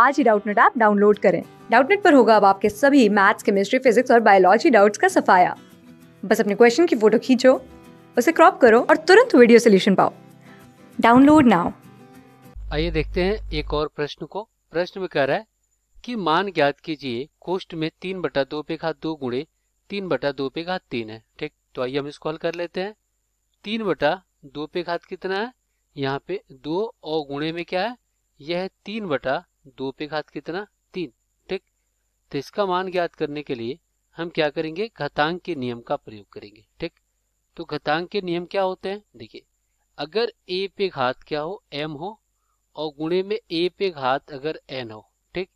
आज ही Doubtnut app download करें डाउटनेट पर होगा अब आपके सभी मैथ्स केमिस्ट्री फिजिक्स और बायोलॉजी डाउट्स का सफाया बस अपने क्वेश्चन की फोटो खींचो उसे क्रॉप करो और तुरंत वीडियो सोल्यूशन पाओ डाउनलोड नाउ आइए देखते हैं एक और प्रश्न को प्रश्न में कह रहा है कि मान ज्ञात कीजिए कोष्ट में तीन बटा दो पे घात दो गुणे तीन बटा दो पे घात तीन है ठीक तो आइए हम इसको हल कर लेते हैं तीन बटा दो पे घात कितना है यहाँ पे दो और गुणे में क्या है यह है तीन बटा दो पे घात कितना तीन ठीक तो इसका मान ज्ञात करने के लिए हम क्या करेंगे घातांक के नियम का प्रयोग करेंगे ठीक तो घातांक के नियम क्या होते हैं देखिए अगर ए पे घात क्या हो एम हो और गुणे में ए पे घात अगर एन हो ठीक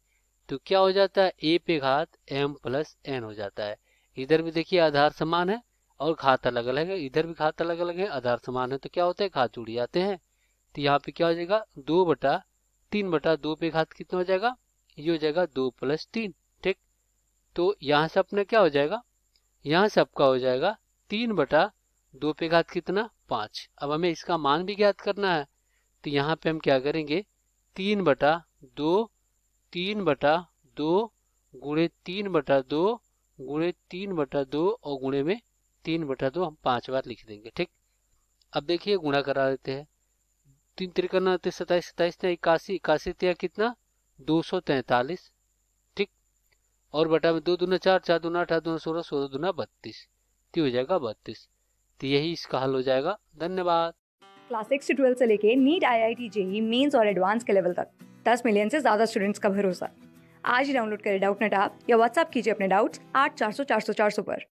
तो क्या हो जाता है ए पे घात एम प्लस एन हो जाता है इधर भी देखिए आधार समान है और घात अलग अलग है इधर भी घात अलग अलग है आधार समान है तो क्या होता है घात जुड़ जाते हैं तो यहाँ पे क्या हो जाएगा दो बटा तीन बटा दो पे घात कितना हो जाएगा ये हो जाएगा दो प्लस तीन ठीक तो यहाँ से अपना क्या हो जाएगा यहाँ से आपका हो जाएगा तीन बटा दो पे घात कितना पाँच अब हमें इसका मान भी ज्ञात करना है तो यहाँ पे हम क्या करेंगे तीन बटा दो तीन बटा दो गुणे तीन बटा दो गुणे तीन बटा दो और गुणे में तीन बटा दो हम पांच बार लिख देंगे ठीक अब देखिए गुणा करा देते हैं तीन तिरकना सताइस सताइस ना इक्यासी इक्यासी त्या कितना दो सौ तैंतालीस ठीक और बटा में दो दूना चार चार दूना अठारह दूना सोलह सोलह दूना बत्तीस हो जाएगा बत्तीस तो यही इसका हल हो जाएगा धन्यवाद क्लास सिक्स से ट्वेल्थ से लेके NEET I I T JEE mains और एडवांस के लेवल तक दस मिलियन से ज्यादा स्टूडेंट्स का भरोसा आज ही डाउनलोड करें डाउट नेट ऐप या व्हाट्सअप कीजिए अपने डाउट्स आठ चार सौ चार सौ चार सौ पर